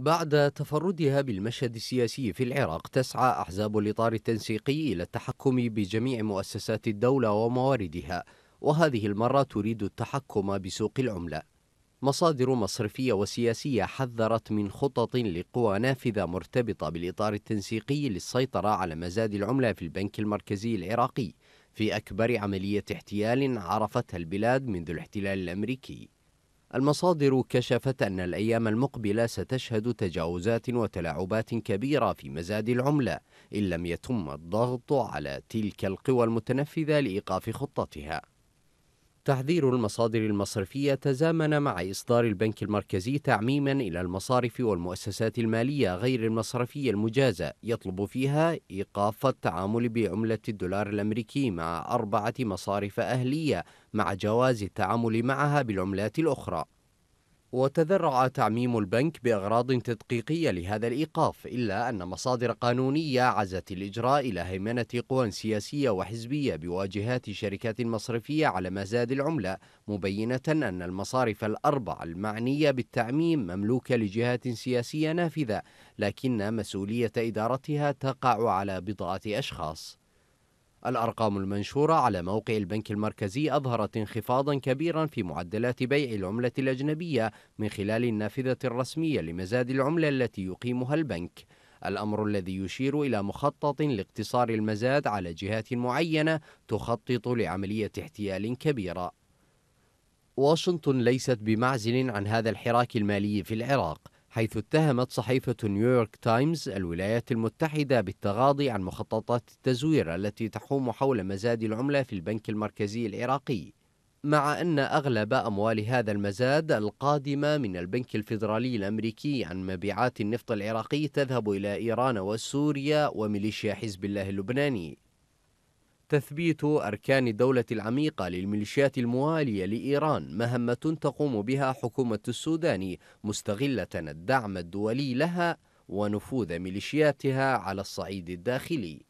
بعد تفردها بالمشهد السياسي في العراق تسعى أحزاب الإطار التنسيقي إلى التحكم بجميع مؤسسات الدولة ومواردها وهذه المرة تريد التحكم بسوق العملة مصادر مصرفية وسياسية حذرت من خطط لقوى نافذة مرتبطة بالإطار التنسيقي للسيطرة على مزاد العملة في البنك المركزي العراقي في أكبر عملية احتيال عرفتها البلاد منذ الاحتلال الأمريكي المصادر كشفت أن الأيام المقبلة ستشهد تجاوزات وتلاعبات كبيرة في مزاد العملة إن لم يتم الضغط على تلك القوى المتنفذة لإيقاف خطتها تحذير المصادر المصرفية تزامن مع إصدار البنك المركزي تعميما إلى المصارف والمؤسسات المالية غير المصرفية المجازة يطلب فيها إيقاف التعامل بعملة الدولار الأمريكي مع أربعة مصارف أهلية مع جواز التعامل معها بالعملات الأخرى وتذرع تعميم البنك بأغراض تدقيقية لهذا الإيقاف إلا أن مصادر قانونية عزت الإجراء إلى هيمنة قوى سياسية وحزبية بواجهات شركات مصرفية على مزاد العملة مبينة أن المصارف الأربع المعنية بالتعميم مملوكة لجهات سياسية نافذة لكن مسؤولية إدارتها تقع على بضعة أشخاص الأرقام المنشورة على موقع البنك المركزي أظهرت انخفاضا كبيرا في معدلات بيع العملة الأجنبية من خلال النافذة الرسمية لمزاد العملة التي يقيمها البنك الأمر الذي يشير إلى مخطط لاقتصار المزاد على جهات معينة تخطط لعملية احتيال كبيرة واشنطن ليست بمعزل عن هذا الحراك المالي في العراق حيث اتهمت صحيفة نيويورك تايمز الولايات المتحدة بالتغاضي عن مخططات التزوير التي تحوم حول مزاد العملة في البنك المركزي العراقي مع أن أغلب أموال هذا المزاد القادمة من البنك الفيدرالي الأمريكي عن مبيعات النفط العراقي تذهب إلى إيران وسوريا وميليشيا حزب الله اللبناني تثبيت أركان الدولة العميقة للميليشيات الموالية لإيران مهمة تقوم بها حكومة السودان مستغلة الدعم الدولي لها ونفوذ ميليشياتها على الصعيد الداخلي